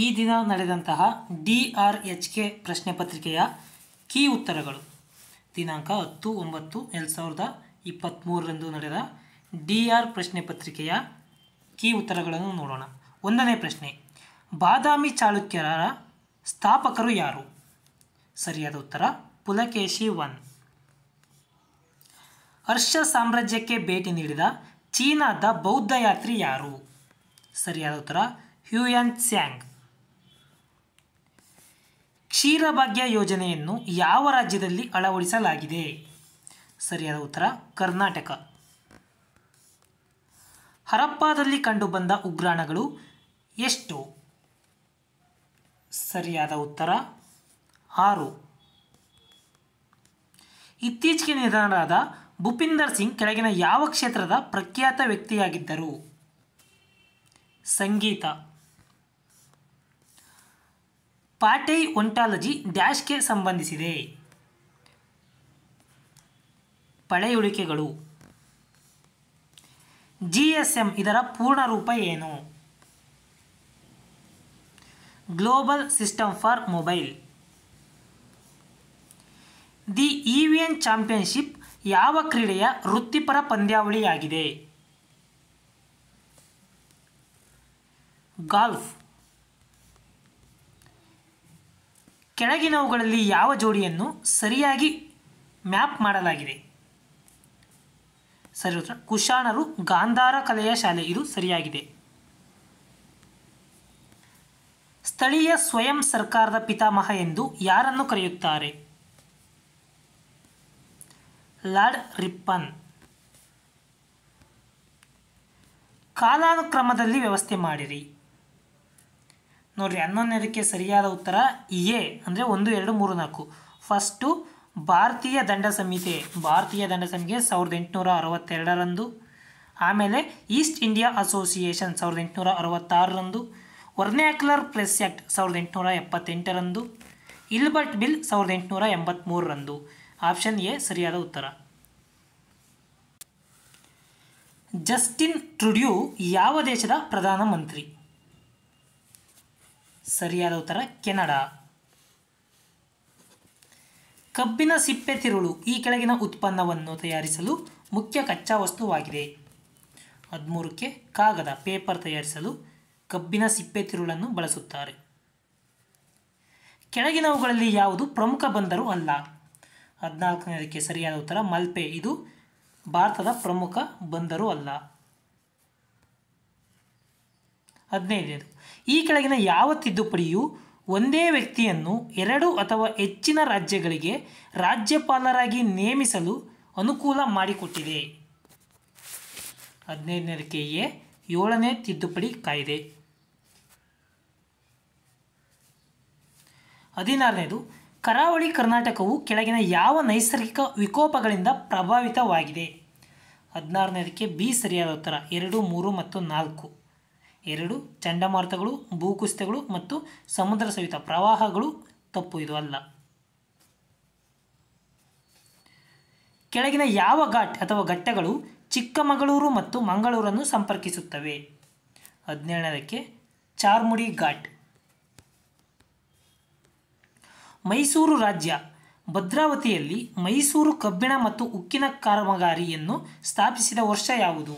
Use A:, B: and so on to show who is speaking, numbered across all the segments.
A: ಈ ದಿನ ನಡೆದಂತಹ ಡಿ ಆರ್ ಎಚ್ ಕೆ ಪ್ರಶ್ನೆ ಪತ್ರಿಕೆಯ ಕೀ ಉತ್ತರಗಳು ದಿನಾಂಕ ಹತ್ತು ಒಂಬತ್ತು ಎರಡು ಸಾವಿರದ ಇಪ್ಪತ್ತ್ಮೂರರಂದು ನಡೆದ ಡಿ ಆರ್ ಪ್ರಶ್ನೆ ಪತ್ರಿಕೆಯ ಕೀ ಉತ್ತರಗಳನ್ನು ನೋಡೋಣ ಒಂದನೇ ಪ್ರಶ್ನೆ ಬಾದಾಮಿ ಚಾಳುಕ್ಯರ ಸ್ಥಾಪಕರು ಯಾರು ಸರಿಯಾದ ಉತ್ತರ ಪುಲಕೇಶಿ ಒನ್ ಹರ್ಷ ಸಾಮ್ರಾಜ್ಯಕ್ಕೆ ಭೇಟಿ ನೀಡಿದ ಚೀನಾದ ಬೌದ್ಧ ಯಾತ್ರಿ ಯಾರು ಸರಿಯಾದ ಉತ್ತರ ಹ್ಯೂಯನ್ ಸ್ಯಾಂಗ್ ಕ್ಷೀರಭಾಗ್ಯ ಯೋಜನೆಯನ್ನು ಯಾವ ರಾಜ್ಯದಲ್ಲಿ ಅಳವಡಿಸಲಾಗಿದೆ ಸರಿಯಾದ ಉತ್ತರ ಕರ್ನಾಟಕ ಹರಪ್ಪಾದಲ್ಲಿ ಕಂಡುಬಂದ ಉಗ್ರಾಣಗಳು ಎಷ್ಟು ಸರಿಯಾದ ಉತ್ತರ ಆರು ಇತ್ತೀಚೆಗೆ ನಿಧನರಾದ ಭೂಪಿಂದರ್ ಸಿಂಗ್ ಕೆಳಗಿನ ಯಾವ ಕ್ಷೇತ್ರದ ಪ್ರಖ್ಯಾತ ವ್ಯಕ್ತಿಯಾಗಿದ್ದರು ಸಂಗೀತ ಪಾಟೈ ಒಂಟಾಲಜಿ ಡ್ಯಾಶ್ಗೆ ಸಂಬಂಧಿಸಿದೆ ಪಳೆಯುಳಿಕೆಗಳು ಜಿ ಎಸ್ ಎಂ ಇದರ ಪೂರ್ಣ ರೂಪ ಏನು global system for mobile the ಇ ಚಾಂಪಿಯನ್ಶಿಪ್ ಯಾವ ಕ್ರೀಡೆಯ ವೃತ್ತಿಪರ ಪಂದ್ಯಾವಳಿಯಾಗಿದೆ ಗಾಲ್ಫ್ ಕೆಳಗಿನವುಗಳಲ್ಲಿ ಯಾವ ಜೋಡಿಯನ್ನು ಸರಿಯಾಗಿ ಮ್ಯಾಪ್ ಮಾಡಲಾಗಿದೆ ಸರಿ ಉತ್ತರ ಕುಶಾಣರು ಗಾಂಧಾರ ಕಲೆಯ ಶಾಲೆ ಇದು ಸರಿಯಾಗಿದೆ ಸ್ಥಳೀಯ ಸ್ವಯಂ ಸರ್ಕಾರದ ಪಿತಾಮಹ ಎಂದು ಯಾರನ್ನು ಕರೆಯುತ್ತಾರೆ ಲಾರ್ಡ್ ರಿಪ್ಪನ್ ಕಾಲಾನುಕ್ರಮದಲ್ಲಿ ವ್ಯವಸ್ಥೆ ಮಾಡಿರಿ ನೋಡಿರಿ ಹನ್ನೊಂದನೇದಕ್ಕೆ ಸರಿಯಾದ ಉತ್ತರ ಎ ಅಂದರೆ ಒಂದು ಎರಡು ಮೂರು ನಾಲ್ಕು ಫಸ್ಟು ಭಾರತೀಯ ದಂಡ ಸಂಹಿತೆ ಭಾರತೀಯ ದಂಡ ಸಂಹಿತೆ ಸಾವಿರದ ಎಂಟುನೂರ ಅರವತ್ತೆರಡರಂದು ಆಮೇಲೆ ಈಸ್ಟ್ ಇಂಡಿಯಾ ಅಸೋಸಿಯೇಷನ್ ಸಾವಿರದ ಎಂಟುನೂರ ಅರವತ್ತಾರರಂದು ವರ್ನ್ಯಾಕ್ಯುಲರ್ ಪ್ರೆಸ್ ಆ್ಯಕ್ಟ್ ಸಾವಿರದ ಎಂಟುನೂರ ಎಪ್ಪತ್ತೆಂಟರಂದು ಇಲ್ಬರ್ಟ್ ಬಿಲ್ ಸಾವಿರದ ಎಂಟುನೂರ ಎಂಬತ್ತ್ಮೂರರಂದು ಆಪ್ಷನ್ ಎ ಸರಿಯಾದ ಉತ್ತರ ಜಸ್ಟಿನ್ ಟ್ರುಡ್ಯೂ ಯಾವ ದೇಶದ ಪ್ರಧಾನಮಂತ್ರಿ ಸರಿಯಾದ ಉತ್ತರ ಕೆನಡಾ ಕಬ್ಬಿನ ಸಿಪ್ಪೆ ತಿರುಳು ಈ ಕೆಳಗಿನ ಉತ್ಪನ್ನವನ್ನು ತಯಾರಿಸಲು ಮುಖ್ಯ ಕಚ್ಚಾ ವಸ್ತುವಾಗಿದೆ ಹದಿಮೂರಕ್ಕೆ ಕಾಗದ ಪೇಪರ್ ತಯಾರಿಸಲು ಕಬ್ಬಿನ ಸಿಪ್ಪೆ ತಿರುಳನ್ನು ಬಳಸುತ್ತಾರೆ ಕೆಳಗಿನವುಗಳಲ್ಲಿ ಯಾವುದು ಪ್ರಮುಖ ಬಂದರು ಅಲ್ಲ ಹದಿನಾಲ್ಕನೇದಕ್ಕೆ ಸರಿಯಾದ ಉತ್ತರ ಮಲ್ಪೆ ಇದು ಭಾರತದ ಪ್ರಮುಖ ಬಂದರು ಅಲ್ಲ ಹದಿನೈದನೇದು ಈ ಕೆಳಗಿನ ಯಾವ ತಿದ್ದುಪಡಿಯು ಒಂದೇ ವ್ಯಕ್ತಿಯನ್ನು ಎರಡು ಅಥವಾ ಹೆಚ್ಚಿನ ರಾಜ್ಯಗಳಿಗೆ ರಾಜ್ಯಪಾಲರಾಗಿ ನೇಮಿಸಲು ಅನುಕೂಲ ಮಾಡಿಕೊಟ್ಟಿದೆ ಹದಿನೈದನೇದಕ್ಕೆ ಎ ಏಳನೇ ತಿದ್ದುಪಡಿ ಕಾಯ್ದೆ ಹದಿನಾರನೇದು ಕರಾವಳಿ ಕರ್ನಾಟಕವು ಕೆಳಗಿನ ಯಾವ ನೈಸರ್ಗಿಕ ವಿಕೋಪಗಳಿಂದ ಪ್ರಭಾವಿತವಾಗಿದೆ ಹದಿನಾರನೇದಕ್ಕೆ ಬಿ ಸರಿಯಾದ ಉತ್ತರ ಎರಡು ಮೂರು ಮತ್ತು ನಾಲ್ಕು ಎರಡು ಚಂಡಮಾರುತಗಳು ಭೂಕುಸಿತಗಳು ಮತ್ತು ಸಮುದ್ರ ಸಹಿತ ಪ್ರವಾಹಗಳು ತಪ್ಪು ಇದು ಅಲ್ಲ ಕೆಳಗಿನ ಯಾವ ಘಾಟ್ ಅಥವಾ ಘಟ್ಟಗಳು ಚಿಕ್ಕಮಗಳೂರು ಮತ್ತು ಮಂಗಳೂರನ್ನು ಸಂಪರ್ಕಿಸುತ್ತವೆ ಹದಿನೇಳನೇದಕ್ಕೆ ಚಾರ್ಮುಡಿ ಘಾಟ್ ಮೈಸೂರು ರಾಜ್ಯ ಭದ್ರಾವತಿಯಲ್ಲಿ ಮೈಸೂರು ಕಬ್ಬಿಣ ಮತ್ತು ಉಕ್ಕಿನ ಕಾರ್ಮಗಾರಿಯನ್ನು ಸ್ಥಾಪಿಸಿದ ವರ್ಷ ಯಾವುದು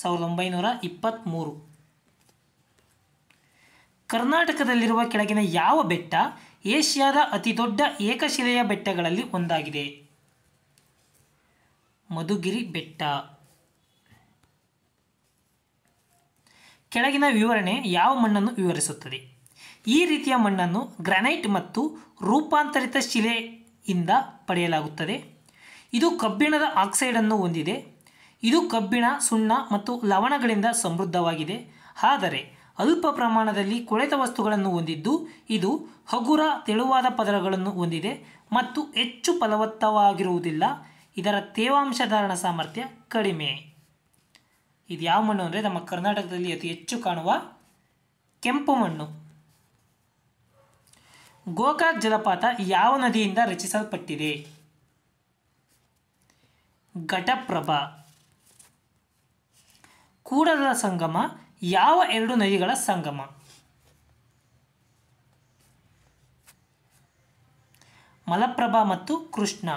A: ಸಾವಿರದ ಒಂಬೈನೂರ ಇಪ್ಪತ್ತ್ಮೂರು ಕರ್ನಾಟಕದಲ್ಲಿರುವ ಕೆಳಗಿನ ಯಾವ ಬೆಟ್ಟ ಏಷ್ಯಾದ ದೊಡ್ಡ ಏಕಶಿಲೆಯ ಬೆಟ್ಟಗಳಲ್ಲಿ ಒಂದಾಗಿದೆ ಮಧುಗಿರಿ ಬೆಟ್ಟ ಕೆಳಗಿನ ವಿವರಣೆ ಯಾವ ಮಣ್ಣನ್ನು ವಿವರಿಸುತ್ತದೆ ಈ ರೀತಿಯ ಮಣ್ಣನ್ನು ಗ್ರಾನೈಟ್ ಮತ್ತು ರೂಪಾಂತರಿತ ಶಿಲೆಯಿಂದ ಪಡೆಯಲಾಗುತ್ತದೆ ಇದು ಕಬ್ಬಿಣದ ಆಕ್ಸೈಡನ್ನು ಹೊಂದಿದೆ ಇದು ಕಬ್ಬಿಣ ಸುಣ್ಣ ಮತ್ತು ಲವಣಗಳಿಂದ ಸಮೃದ್ಧವಾಗಿದೆ ಆದರೆ ಅಲ್ಪ ಪ್ರಮಾಣದಲ್ಲಿ ಕೊಳೆತ ವಸ್ತುಗಳನ್ನು ಹೊಂದಿದ್ದು ಇದು ಹಗುರ ತೆಳುವಾದ ಪದರಗಳನ್ನು ಹೊಂದಿದೆ ಮತ್ತು ಹೆಚ್ಚು ಫಲವತ್ತವಾಗಿರುವುದಿಲ್ಲ ಇದರ ತೇವಾಂಶ ಧಾರಣ ಸಾಮರ್ಥ್ಯ ಕಡಿಮೆ ಇದು ಯಾವ ಮಣ್ಣು ಅಂದರೆ ನಮ್ಮ ಕರ್ನಾಟಕದಲ್ಲಿ ಅತಿ ಹೆಚ್ಚು ಕಾಣುವ ಕೆಂಪು ಮಣ್ಣು ಗೋಕಾಕ್ ಜಲಪಾತ ಯಾವ ನದಿಯಿಂದ ರಚಿಸಲ್ಪಟ್ಟಿದೆ ಘಟಪ್ರಭಾ ಕೂಡಲ ಸಂಗಮ ಯಾವ ಎರಡು ನದಿಗಳ ಸಂಗಮ ಮಲಪ್ರಭಾ ಮತ್ತು ಕೃಷ್ಣ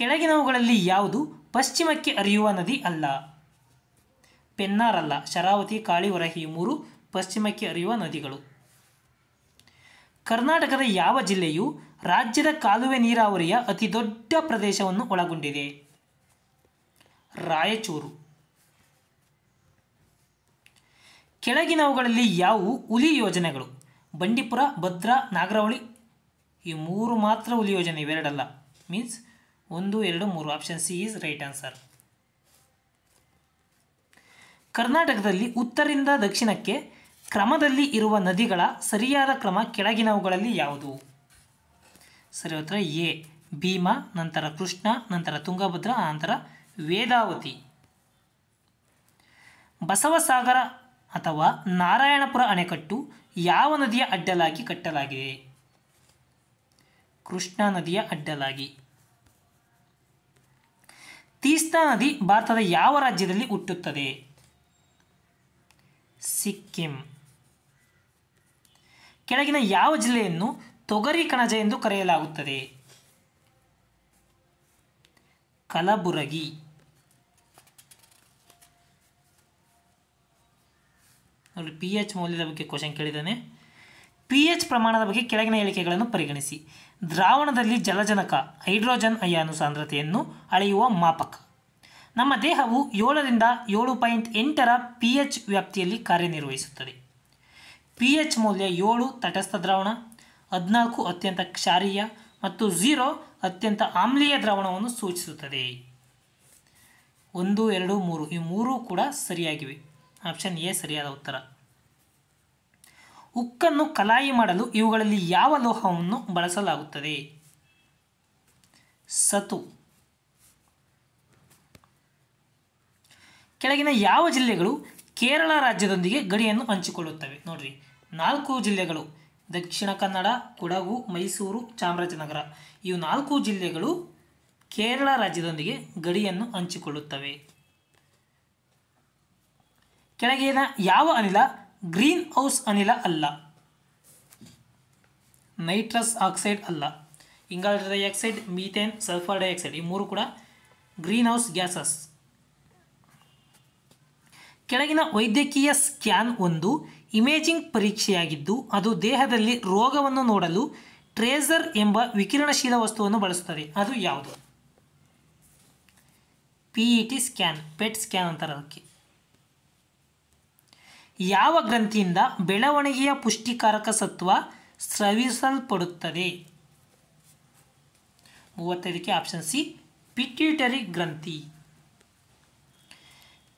A: ಕೆಳಗಿನವುಗಳಲ್ಲಿ ಯಾವುದು ಪಶ್ಚಿಮಕ್ಕೆ ಅರಿಯುವ ನದಿ ಅಲ್ಲ ಪೆನ್ನಾರ್ ಅಲ್ಲ ಶರಾವತಿ ಕಾಳಿವರಹಿ ಮೂರು ಪಶ್ಚಿಮಕ್ಕೆ ಅರಿಯುವ ನದಿಗಳು ಕರ್ನಾಟಕದ ಯಾವ ಜಿಲ್ಲೆಯು ರಾಜ್ಯದ ಕಾಲುವೆ ನೀರಾವರಿಯ ಅತಿದೊಡ್ಡ ಪ್ರದೇಶವನ್ನು ಒಳಗೊಂಡಿದೆ ರಾಯಚೂರು ಕೆಳಗಿನವುಗಳಲ್ಲಿ ಯಾವುವು ಹುಲಿ ಯೋಜನೆಗಳು ಬಂಡೀಪುರ ಭದ್ರಾ ನಾಗರಹೊಳಿ ಈ ಮೂರು ಮಾತ್ರ ಹುಲಿ ಯೋಜನೆ ಇವೆರಡಲ್ಲ ಮೀನ್ಸ್ ಒಂದು ಎರಡು ಮೂರು option C is right answer ಕರ್ನಾಟಕದಲ್ಲಿ ಉತ್ತರಿಂದ ದಕ್ಷಿಣಕ್ಕೆ ಕ್ರಮದಲ್ಲಿ ಇರುವ ನದಿಗಳ ಸರಿಯಾದ ಕ್ರಮ ಕೆಳಗಿನವುಗಳಲ್ಲಿ ಯಾವುದು ಸರಿ ಉತ್ತರ ಎ ಭೀಮಾ ನಂತರ ಕೃಷ್ಣ ನಂತರ ತುಂಗಭದ್ರಾ ನಂತರ ವೇದಾವತಿ ಬಸವಸಾಗರ ಅಥವಾ ನಾರಾಯಣಪುರ ಅಣೆಕಟ್ಟು ಯಾವ ನದಿಯ ಅಡ್ಡಲಾಗಿ ಕಟ್ಟಲಾಗಿದೆ ಕೃಷ್ಣಾ ನದಿಯ ಅಡ್ಡಲಾಗಿ ತೀಸ್ತಾ ನದಿ ಭಾರತದ ಯಾವ ರಾಜ್ಯದಲ್ಲಿ ಹುಟ್ಟುತ್ತದೆ ಸಿಕ್ಕಿಂ ಕೆಳಗಿನ ಯಾವ ಜಿಲ್ಲೆಯನ್ನು ತೊಗರಿ ಕಣಜ ಎಂದು ಕರೆಯಲಾಗುತ್ತದೆ ಕಲಬುರಗಿ ನೋಡಿ ಪಿ ಎಚ್ ಮೌಲ್ಯದ ಬಗ್ಗೆ ಕ್ವಶನ್ ಕೇಳಿದ್ದಾನೆ ಪಿ ಎಚ್ ಪ್ರಮಾಣದ ಬಗ್ಗೆ ಕೆಳಗಿನ ಹೇಳಿಕೆಗಳನ್ನು ಪರಿಗಣಿಸಿ ದ್ರಾವಣದಲ್ಲಿ ಜಲಜನಕ ಹೈಡ್ರೋಜನ್ ಅಯಾನು ಸಾಂದ್ರತೆಯನ್ನು ಅಳೆಯುವ ಮಾಪಕ ನಮ್ಮ ದೇಹವು ಏಳರಿಂದ ಏಳು ಪಾಯಿಂಟ್ ಎಂಟರ ಪಿ ಎಚ್ ವ್ಯಾಪ್ತಿಯಲ್ಲಿ ಕಾರ್ಯನಿರ್ವಹಿಸುತ್ತದೆ ಪಿ ಎಚ್ ಮೌಲ್ಯ ಏಳು ತಟಸ್ಥ ದ್ರಾವಣ ಹದಿನಾಲ್ಕು ಅತ್ಯಂತ ಕ್ಷಾರೀಯ ಮತ್ತು ಝೀರೋ ಅತ್ಯಂತ ಆಮ್ಲೀಯ ದ್ರಾವಣವನ್ನು ಸೂಚಿಸುತ್ತದೆ ಒಂದು ಎರಡು ಮೂರು ಈ ಮೂರೂ ಕೂಡ ಸರಿಯಾಗಿವೆ ಆಪ್ಷನ್ ಎ ಸರಿಯಾದ ಉತ್ತರ ಉಕ್ಕನ್ನು ಕಲಾಯಿ ಮಾಡಲು ಇವುಗಳಲ್ಲಿ ಯಾವ ಲೋಹವನ್ನು ಬಳಸಲಾಗುತ್ತದೆ ಸತು ಕೆಳಗಿನ ಯಾವ ಜಿಲ್ಲೆಗಳು ಕೇರಳ ರಾಜ್ಯದೊಂದಿಗೆ ಗಡಿಯನ್ನು ಹಂಚಿಕೊಳ್ಳುತ್ತವೆ ನೋಡ್ರಿ ನಾಲ್ಕು ಜಿಲ್ಲೆಗಳು ದಕ್ಷಿಣ ಕನ್ನಡ ಕೊಡಗು ಮೈಸೂರು ಚಾಮರಾಜನಗರ ಇವು ನಾಲ್ಕು ಜಿಲ್ಲೆಗಳು ಕೇರಳ ರಾಜ್ಯದೊಂದಿಗೆ ಗಡಿಯನ್ನು ಹಂಚಿಕೊಳ್ಳುತ್ತವೆ ಕೆಳಗಿನ ಯಾವ ಅನಿಲ ಗ್ರೀನ್ ಹೌಸ್ ಅನಿಲ ಅಲ್ಲ ನೈಟ್ರಸ್ ಆಕ್ಸೈಡ್ ಅಲ್ಲ ಇಂಗಾಲ ಡೈಆಕ್ಸೈಡ್ ಮೀಥೇನ್ ಸಲ್ಫರ್ ಡೈಆಕ್ಸೈಡ್ ಈ ಮೂರು ಕೂಡ ಗ್ರೀನ್ ಹೌಸ್ ಗ್ಯಾಸಸ್ ಕೆಳಗಿನ ವೈದ್ಯಕೀಯ ಸ್ಕ್ಯಾನ್ ಒಂದು ಇಮೇಜಿಂಗ್ ಪರೀಕ್ಷೆಯಾಗಿದ್ದು ಅದು ದೇಹದಲ್ಲಿ ರೋಗವನ್ನು ನೋಡಲು ಟ್ರೇಸರ್ ಎಂಬ ವಿಕಿರಣಶೀಲ ವಸ್ತುವನ್ನು ಬಳಸುತ್ತದೆ ಅದು ಯಾವುದು ಪಿ ಸ್ಕ್ಯಾನ್ ಪೆಟ್ ಸ್ಕ್ಯಾನ್ ಅಂತಾರೆ ಅದಕ್ಕೆ ಯಾವ ಗ್ರಂಥಿಯಿಂದ ಬೆಳವಣಿಗೆಯ ಪುಷ್ಟಿಕಾರಕ ಸತ್ವ ಸ್ರವಿಸಲ್ಪಡುತ್ತದೆ ಮೂವತ್ತೈದಕ್ಕೆ ಆಪ್ಷನ್ ಸಿ ಪಿಟ್ಯೂಟರಿ ಗ್ರಂಥಿ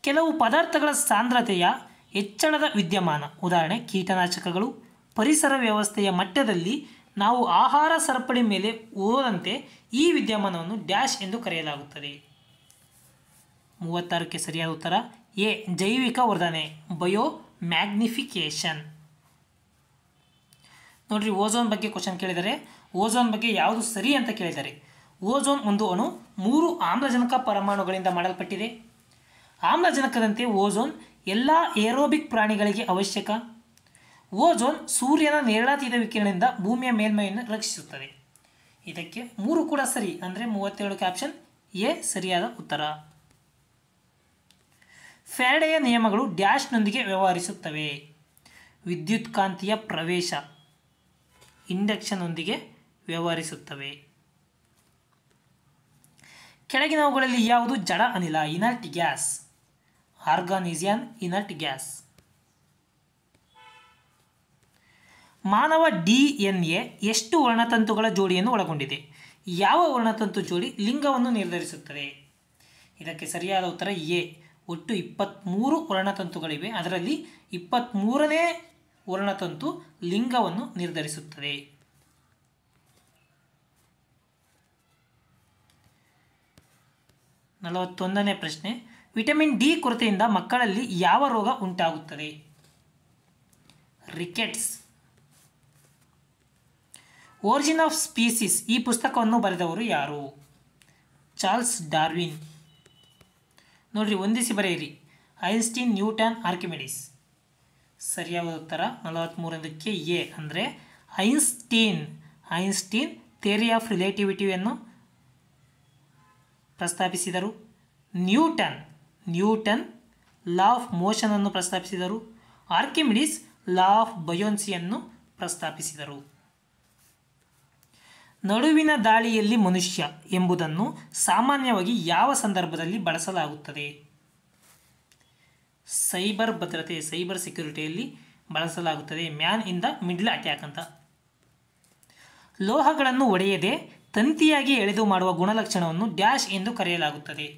A: ಕೆಲವು ಪದಾರ್ಥಗಳ ಸಾಂದ್ರತೆಯ ಹೆಚ್ಚಳದ ವಿದ್ಯಮಾನ ಉದಾಹರಣೆ ಕೀಟನಾಶಕಗಳು ಪರಿಸರ ವ್ಯವಸ್ಥೆಯ ಮಟ್ಟದಲ್ಲಿ ನಾವು ಆಹಾರ ಸರಪಳಿ ಮೇಲೆ ಓದಂತೆ ಈ ವಿದ್ಯಮಾನವನ್ನು ಡ್ಯಾಶ್ ಎಂದು ಕರೆಯಲಾಗುತ್ತದೆ ಮೂವತ್ತಾರಕ್ಕೆ ಸರಿಯಾದ ಉತ್ತರ ಎ ಜೈವಿಕ ವರ್ಧನೆ ಬಯೋ ಮ್ಯಾಗ್ನಿಫಿಕೇಶನ್ ನೋಡ್ರಿ ಓಝೋನ್ ಬಗ್ಗೆ ಕ್ವಶನ್ ಕೇಳಿದರೆ ಓಝೋನ್ ಬಗ್ಗೆ ಯಾವುದು ಸರಿ ಅಂತ ಕೇಳಿದ್ದಾರೆ ಓಝೋನ್ ಒಂದು ಅಣು ಮೂರು ಆಮ್ಲಜನಕ ಪರಮಾಣುಗಳಿಂದ ಮಾಡಲ್ಪಟ್ಟಿದೆ ಆಮ್ಲಜನಕದಂತೆ ಓಝೋನ್ ಎಲ್ಲ ಏರೋಬಿಕ್ ಪ್ರಾಣಿಗಳಿಗೆ ಅವಶ್ಯಕ ಓಝೋನ್ ಸೂರ್ಯನ ನೇರಳಾತೀತ ವಿಕಿರಣದಿಂದ ಭೂಮಿಯ ಮೇಲ್ಮೈಯನ್ನು ರಕ್ಷಿಸುತ್ತದೆ ಇದಕ್ಕೆ ಮೂರು ಕೂಡ ಸರಿ ಅಂದರೆ ಮೂವತ್ತೇಳಕ್ಕೆ ಆಪ್ಷನ್ ಎ ಸರಿಯಾದ ಉತ್ತರ ಫ್ಯಾರಡೆಯ ನಿಯಮಗಳು ಡ್ಯಾಶ್ನೊಂದಿಗೆ ವ್ಯವಹರಿಸುತ್ತವೆ ವಿದ್ಯುತ್ಕಾಂತೀಯ ಪ್ರವೇಶ ಇಂಡಕ್ಷನ್ನೊಂದಿಗೆ ವ್ಯವಹರಿಸುತ್ತವೆ ಕೆಳಗಿನವುಗಳಲ್ಲಿ ಯಾವುದು ಜಡ ಅನಿಲ ಇನರ್ಟ್ ಗ್ಯಾಸ್ ಆರ್ಗಾನಿಸಿಯನ್ ಇನರ್ಟ್ ಗ್ಯಾಸ್ ಮಾನವ ಡಿ ಎನ್ ಎ ಎಷ್ಟು ವರ್ಣತಂತುಗಳ ಜೋಡಿಯನ್ನು ಒಳಗೊಂಡಿದೆ ಯಾವ ವರ್ಣತಂತು ಜೋಡಿ ಲಿಂಗವನ್ನು ನಿರ್ಧರಿಸುತ್ತದೆ ಇದಕ್ಕೆ ಸರಿಯಾದ ಉತ್ತರ ಎ ಒಟ್ಟು ಇಪ್ಪತ್ತ್ಮೂರು ವರ್ಣತಂತುಗಳಿವೆ ಅದರಲ್ಲಿ ಇಪ್ಪತ್ತ್ಮೂರನೇ ವರ್ಣತಂತು ಲಿಂಗವನ್ನು ನಿರ್ಧರಿಸುತ್ತದೆ ನಲವತ್ತೊಂದನೇ ಪ್ರಶ್ನೆ ವಿಟಮಿನ್ ಡಿ ಕೊರತೆಯಿಂದ ಮಕ್ಕಳಲ್ಲಿ ಯಾವ ರೋಗ ಉಂಟಾಗುತ್ತದೆ ರಿಕೆಟ್ಸ್ ಓರಿಜಿನ್ ಆಫ್ ಸ್ಪೀಸಿಸ್ ಈ ಪುಸ್ತಕವನ್ನು ಬರೆದವರು ಯಾರು ಚಾರ್ಲ್ಸ್ ಡಾರ್ವಿನ್ ನೋಡ್ರಿ ಒಂದಿಸಿ ಬರೆಯಿರಿ ಐನ್ಸ್ಟೀನ್ ನ್ಯೂಟನ್ ಆರ್ಕಿಮೆಡಿಸ್ ಸರಿಯಾದ ಉತ್ತರ ಮೂರೊಂದಕ್ಕೆ ಎ ಅಂದರೆ ಐನ್ಸ್ಟೀನ್ ಐನ್ಸ್ಟೀನ್ ಥೇರಿ ಆಫ್ ರಿಲೇಟಿವಿಟಿಯನ್ನು ಪ್ರಸ್ತಾಪಿಸಿದರು ನ್ಯೂಟನ್ ನ್ಯೂಟನ್ ಲಾ ಆಫ್ ಮೋಷನನ್ನು ಪ್ರಸ್ತಾಪಿಸಿದರು ಆರ್ಕಿಮಿಡಿಸ್ ಲಾ ಆಫ್ ಬಯೋನ್ಸಿಯನ್ನು ಪ್ರಸ್ತಾಪಿಸಿದರು ನಡುವಿನ ದಾಳಿಯಲ್ಲಿ ಮನುಷ್ಯ ಎಂಬುದನ್ನು ಸಾಮಾನ್ಯವಾಗಿ ಯಾವ ಸಂದರ್ಭದಲ್ಲಿ ಬಳಸಲಾಗುತ್ತದೆ ಸೈಬರ್ ಭದ್ರತೆ ಸೈಬರ್ ಸೆಕ್ಯುರಿಟಿಯಲ್ಲಿ ಬಳಸಲಾಗುತ್ತದೆ man in the middle attack ಅಂತ ಲೋಹಗಳನ್ನು ಒಡೆಯದೆ ತಂತಿಯಾಗಿ ಎಳೆದು ಮಾಡುವ ಗುಣಲಕ್ಷಣವನ್ನು ಡ್ಯಾಶ್ ಎಂದು ಕರೆಯಲಾಗುತ್ತದೆ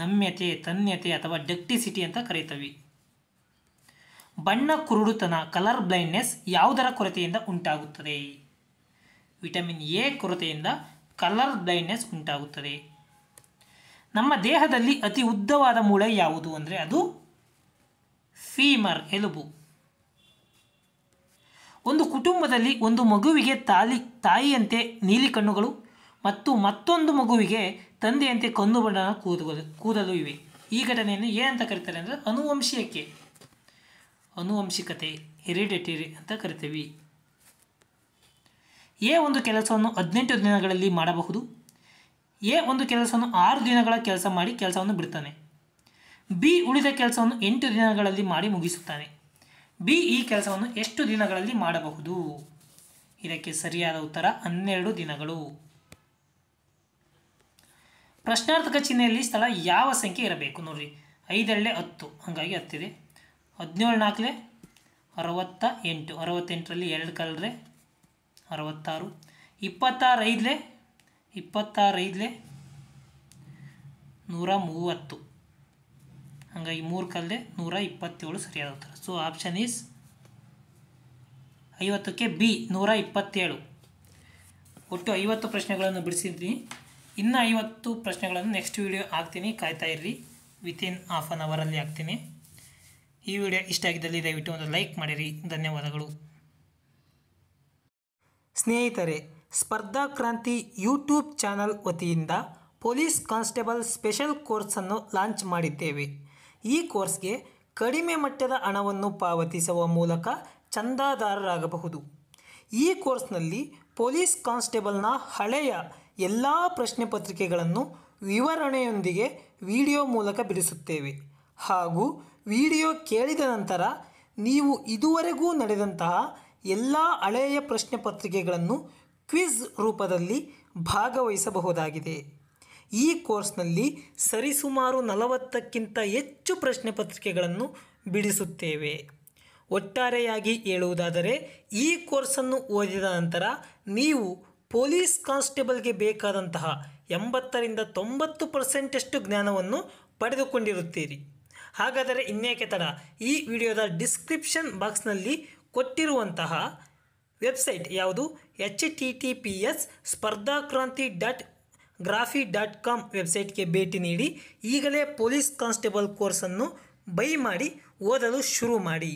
A: ನಮ್ಯತೆ ತನ್ಯತೆ ಅಥವಾ ಡೆಕ್ಟಿಸಿಟಿ ಅಂತ ಕರೀತವೆ ಬಣ್ಣ ಕುರುಡುತನ ಕಲರ್ ಬ್ಲೈಂಡ್ನೆಸ್ ಯಾವುದರ ಕೊರತೆಯಿಂದ ಉಂಟಾಗುತ್ತದೆ ವಿಟಮಿನ್ ಎ ಕೊರತೆಯಿಂದ ಕಲರ್ ಬ್ಲೈಂಡ್ನೆಸ್ ಉಂಟಾಗುತ್ತದೆ ನಮ್ಮ ದೇಹದಲ್ಲಿ ಅತಿ ಉದ್ದವಾದ ಮೂಳೆ ಯಾವುದು ಅಂದರೆ ಅದು ಫೀಮರ್ ಎಲುಬು ಒಂದು ಕುಟುಂಬದಲ್ಲಿ ಒಂದು ಮಗುವಿಗೆ ತಾಲಿ ತಾಯಿಯಂತೆ ನೀಲಿ ಕಣ್ಣುಗಳು ಮತ್ತು ಮತ್ತೊಂದು ಮಗುವಿಗೆ ತಂದೆಯಂತೆ ಕಂದು ಬಣ್ಣ ಕೂದಲು ಕೂದಲು ಇವೆ ಈ ಘಟನೆಯನ್ನು ಏನಂತ ಕರೀತಾರೆ ಅಂದರೆ ಅನುವಂಶೀಯಕ್ಕೆ ಅನುವಂಶಿಕತೆ ಹೆರಿಡೆಟರಿ ಅಂತ ಕರಿತೀವಿ ಎ ಒಂದು ಕೆಲಸವನ್ನು ಹದಿನೆಂಟು ದಿನಗಳಲ್ಲಿ ಮಾಡಬಹುದು ಎ ಒಂದು ಕೆಲಸವನ್ನು ಆರು ದಿನಗಳ ಕೆಲಸ ಮಾಡಿ ಕೆಲಸವನ್ನು ಬಿಡ್ತಾನೆ ಬಿ ಉಳಿದ ಕೆಲಸವನ್ನು ಎಂಟು ದಿನಗಳಲ್ಲಿ ಮಾಡಿ ಮುಗಿಸುತ್ತಾನೆ ಬಿ ಈ ಕೆಲಸವನ್ನು ಎಷ್ಟು ದಿನಗಳಲ್ಲಿ ಮಾಡಬಹುದು ಇದಕ್ಕೆ ಸರಿಯಾದ ಉತ್ತರ ಹನ್ನೆರಡು ದಿನಗಳು ಪ್ರಶ್ನಾರ್ಥಕ ಚಿಹ್ನೆಯಲ್ಲಿ ಸ್ಥಳ ಯಾವ ಸಂಖ್ಯೆ ಇರಬೇಕು ನೋಡ್ರಿ ಐದರಲ್ಲೇ ಹತ್ತು ಹಾಗಾಗಿ ಹತ್ತಿದೆ ಹದಿನೇಳು ನಾಲ್ಕಲೆ ಅರವತ್ತ ಎಂಟು ಅರವತ್ತೆಂಟರಲ್ಲಿ ಎರಡು ಕಲ್ರೆ ಅರವತ್ತಾರು ಇಪ್ಪತ್ತಾರು ಇಪ್ಪತ್ತಾರು ಇಪ್ಪತ್ತಾರೈದಲೇ ನೂರ ಮೂವತ್ತು ಹಂಗಾಗಿ ಮೂರು ಕಲ್ಲೆ ನೂರ ಇಪ್ಪತ್ತೇಳು ಸರಿಯಾದ ಉತ್ತರ ಸೊ ಆಪ್ಷನ್ ಈಸ್ ಐವತ್ತಕ್ಕೆ ಬಿ ನೂರ ಇಪ್ಪತ್ತೇಳು ಒಟ್ಟು ಐವತ್ತು ಪ್ರಶ್ನೆಗಳನ್ನು ಬಿಡಿಸಿದ್ದೀನಿ ಇನ್ನು ಐವತ್ತು ಪ್ರಶ್ನೆಗಳನ್ನು ನೆಕ್ಸ್ಟ್ ವಿಡಿಯೋ ಹಾಕ್ತೀನಿ ಕಾಯ್ತಾ ಇರ್ರಿ ವಿತಿನ್ ಹಾಫ್ ಆನ್ ಅವರಲ್ಲಿ ಹಾಕ್ತೀನಿ ಈ ವಿಡಿಯೋ ಇಷ್ಟ ಆಗಿದ್ದಲ್ಲಿ ದಯವಿಟ್ಟು ಒಂದು ಲೈಕ್ ಮಾಡಿರಿ ಧನ್ಯವಾದಗಳು ಸ್ನೇಹಿತರೆ ಸ್ಪರ್ಧಾ ಕ್ರಾಂತಿ ಯೂಟ್ಯೂಬ್ ಚಾನಲ್ ವತಿಯಿಂದ ಪೊಲೀಸ್ ಕಾನ್ಸ್ಟೇಬಲ್ ಸ್ಪೆಷಲ್ ಕೋರ್ಸನ್ನು ಲಾಂಚ್ ಮಾಡಿದ್ದೇವೆ ಈ ಕೋರ್ಸ್ಗೆ ಕಡಿಮೆ ಮಟ್ಟದ ಹಣವನ್ನು ಪಾವತಿಸುವ ಮೂಲಕ ಚಂದಾದಾರರಾಗಬಹುದು ಈ ಕೋರ್ಸ್ನಲ್ಲಿ ಪೊಲೀಸ್ ಕಾನ್ಸ್ಟೇಬಲ್ನ ಹಳೆಯ ಎಲ್ಲ ಪ್ರಶ್ನೆ ಪತ್ರಿಕೆಗಳನ್ನು ವಿವರಣೆಯೊಂದಿಗೆ ವಿಡಿಯೋ ಮೂಲಕ ಬಿಡಿಸುತ್ತೇವೆ ಹಾಗೂ ವಿಡಿಯೋ ಕೇಳಿದ ನಂತರ ನೀವು ಇದುವರೆಗೂ ನಡೆದಂತಹ ಎಲ್ಲ ಹಳೆಯ ಪ್ರಶ್ನೆ ಪತ್ರಿಕೆಗಳನ್ನು ಕ್ವಿಜ್ ರೂಪದಲ್ಲಿ ಭಾಗವಹಿಸಬಹುದಾಗಿದೆ ಈ ಕೋರ್ಸ್ನಲ್ಲಿ ಸರಿಸುಮಾರು ನಲವತ್ತಕ್ಕಿಂತ ಹೆಚ್ಚು ಪ್ರಶ್ನೆ ಪತ್ರಿಕೆಗಳನ್ನು ಬಿಡಿಸುತ್ತೇವೆ ಒಟ್ಟಾರೆಯಾಗಿ ಹೇಳುವುದಾದರೆ ಈ ಕೋರ್ಸನ್ನು ಓದಿದ ನಂತರ ನೀವು ಪೊಲೀಸ್ ಕಾನ್ಸ್ಟೇಬಲ್ಗೆ ಬೇಕಾದಂತಹ ಎಂಬತ್ತರಿಂದ ತೊಂಬತ್ತು ಪರ್ಸೆಂಟಷ್ಟು ಜ್ಞಾನವನ್ನು ಪಡೆದುಕೊಂಡಿರುತ್ತೀರಿ ಹಾಗಾದರೆ ಇನ್ನೇಕೆ ತಡ ಈ ವಿಡಿಯೋದ ಡಿಸ್ಕ್ರಿಪ್ಷನ್ ಬಾಕ್ಸ್ನಲ್ಲಿ ಕೊಟ್ಟಿರುವಂತಹ ವೆಬ್ಸೈಟ್ ಯಾವುದು H T T P S ಸ್ಪರ್ಧಾಕ್ರಾಂತಿ ಡಾಟ್ ಗ್ರಾಫಿ ಡಾಟ್ ಕಾಮ್ ವೆಬ್ಸೈಟ್ಗೆ ಭೇಟಿ ನೀಡಿ ಈಗಲೇ ಪೊಲೀಸ್ ಕಾನ್ಸ್ಟೇಬಲ್ ಕೋರ್ಸನ್ನು ಬೈ ಮಾಡಿ ಓದಲು ಶುರು ಮಾಡಿ